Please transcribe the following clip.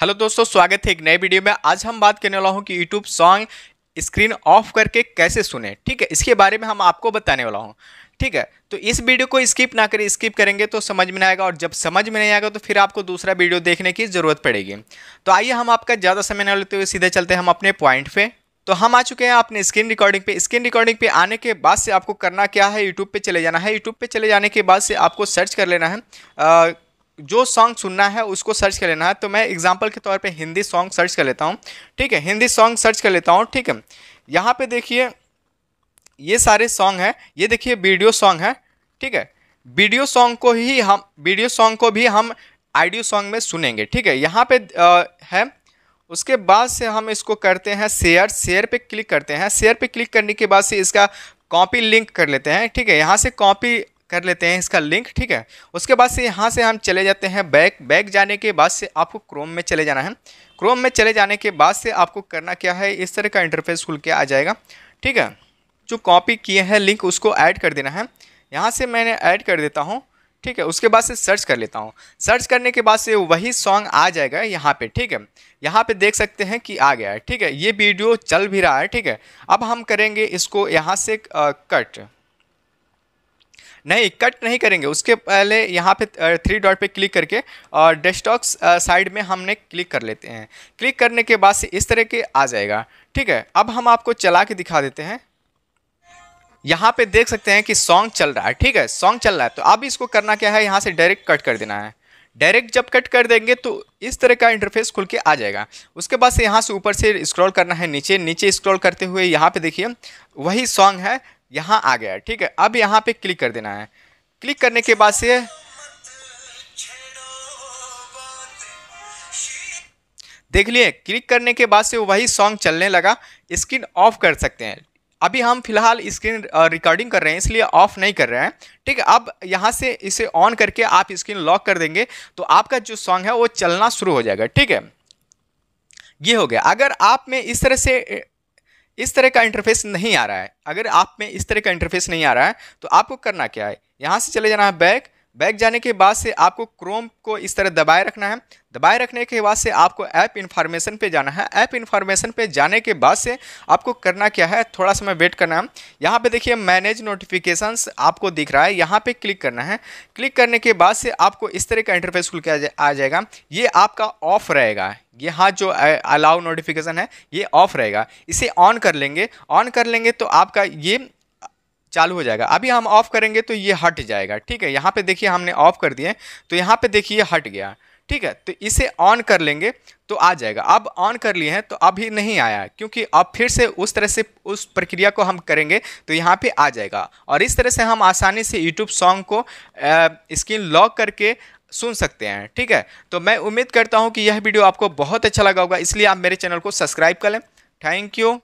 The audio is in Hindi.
हेलो दोस्तों स्वागत है एक नए वीडियो में आज हम बात करने वाला हूँ कि यूट्यूब सॉन्ग स्क्रीन ऑफ करके कैसे सुने ठीक है इसके बारे में हम आपको बताने वाला हूँ ठीक है तो इस वीडियो को स्किप ना करें स्किप करेंगे तो समझ में आएगा और जब समझ में नहीं आएगा तो फिर आपको दूसरा वीडियो देखने की ज़रूरत पड़ेगी तो आइए हम आपका ज़्यादा समय ना लेते हुए सीधे चलते हैं हम अपने पॉइंट पर तो हम आ चुके हैं अपने स्क्रीन रिकॉर्डिंग पे स्क्रीन रिकॉर्डिंग पे आने के बाद से आपको करना क्या है यूट्यूब पे चले जाना है यूट्यूब पे चले जाने के बाद से आपको सर्च कर लेना है जो सॉन्ग सुनना है उसको सर्च कर लेना है तो मैं एग्जाम्पल के तौर पे हिंदी सॉन्ग सर्च कर लेता हूँ ठीक है हिंदी सॉन्ग सर्च कर लेता हूँ ठीक है यहाँ पे देखिए ये सारे सॉन्ग हैं ये देखिए वीडियो सॉन्ग है ठीक है वीडियो सॉन्ग को ही हम वीडियो सॉन्ग को भी हम आइडियो सॉन्ग में सुनेंगे ठीक है यहाँ पे आ, है उसके बाद से हम इसको करते हैं शेयर शेयर पे क्लिक करते हैं शेयर पे क्लिक करने के बाद से इसका कॉपी लिंक कर लेते हैं ठीक है यहाँ से कॉपी कर लेते हैं इसका लिंक ठीक है उसके बाद से यहाँ से हम चले जाते हैं बैक बैक जाने के बाद से आपको क्रोम में चले जाना है क्रोम में चले जाने के बाद से आपको करना क्या है इस तरह का इंटरफेस खुल के आ जाएगा ठीक है जो कॉपी किए हैं लिंक उसको ऐड कर देना है यहाँ से मैंने ऐड कर देता हूँ ठीक है उसके बाद से सर्च कर लेता हूँ सर्च करने के बाद से वही सॉन्ग आ जाएगा यहाँ पे ठीक है यहाँ पे देख सकते हैं कि आ गया है ठीक है ये वीडियो चल भी रहा है ठीक है अब हम करेंगे इसको यहाँ से आ, कट नहीं कट नहीं करेंगे उसके पहले यहाँ पे थ्री डॉट पे क्लिक करके और डेस्कटॉक्स साइड में हमने क्लिक कर लेते हैं क्लिक करने के बाद से इस तरह के आ जाएगा ठीक है अब हम आपको चला के दिखा देते हैं यहाँ पे देख सकते हैं कि सॉन्ग चल रहा है ठीक है सॉन्ग चल रहा है तो अब इसको करना क्या है यहाँ से डायरेक्ट कट कर देना है डायरेक्ट जब कट कर देंगे तो इस तरह का इंटरफेस खुल के आ जाएगा उसके बाद से यहाँ से ऊपर से स्क्रॉल करना है नीचे नीचे स्क्रॉल करते हुए यहाँ पे देखिए वही सॉन्ग है यहाँ आ गया ठीक है अब यहाँ पे क्लिक कर देना है क्लिक करने के बाद से देख लिए क्लिक करने के बाद से वही सॉन्ग चलने लगा स्क्रीन ऑफ कर सकते हैं अभी हम फिलहाल स्क्रीन रिकॉर्डिंग कर रहे हैं इसलिए ऑफ नहीं कर रहे हैं ठीक है अब यहाँ से इसे ऑन करके आप स्क्रीन लॉक कर देंगे तो आपका जो सॉन्ग है वो चलना शुरू हो जाएगा ठीक है ये हो गया अगर आप में इस तरह से इस तरह का इंटरफेस नहीं आ रहा है अगर आप में इस तरह का इंटरफेस नहीं आ रहा है तो आपको करना क्या है यहाँ से चले जाना है बैक बैक जाने के बाद से आपको क्रोम को इस तरह दबाए रखना है दबाए रखने के बाद से आपको ऐप इन्फॉर्मेशन पे जाना है ऐप इन्फॉर्मेशन पे जाने के बाद से आपको करना क्या है थोड़ा समय वेट करना है यहाँ पे देखिए मैनेज नोटिफिकेशंस आपको दिख रहा है यहाँ पे क्लिक करना है क्लिक करने के बाद से आपको इस तरह का इंटरफेस खुल के आ जाएगा ये आपका ऑफ रहेगा ये हाँ जो अलाउ नोटिफिकेशन है ये ऑफ रहेगा इसे ऑन कर लेंगे ऑन कर लेंगे तो आपका ये चालू हो जाएगा अभी हम ऑफ करेंगे तो ये हट जाएगा ठीक है यहाँ पे देखिए हमने ऑफ कर दिए तो यहाँ पे देखिए हट गया ठीक है तो इसे ऑन कर लेंगे तो आ जाएगा अब ऑन कर लिए हैं तो अभी नहीं आया क्योंकि अब फिर से उस तरह से उस प्रक्रिया को हम करेंगे तो यहाँ पे आ जाएगा और इस तरह से हम आसानी से यूट्यूब सॉन्ग को स्क्रीन लॉक करके सुन सकते हैं ठीक है तो मैं उम्मीद करता हूँ कि यह वीडियो आपको बहुत अच्छा लगा होगा इसलिए आप मेरे चैनल को सब्सक्राइब कर लें थैंक यू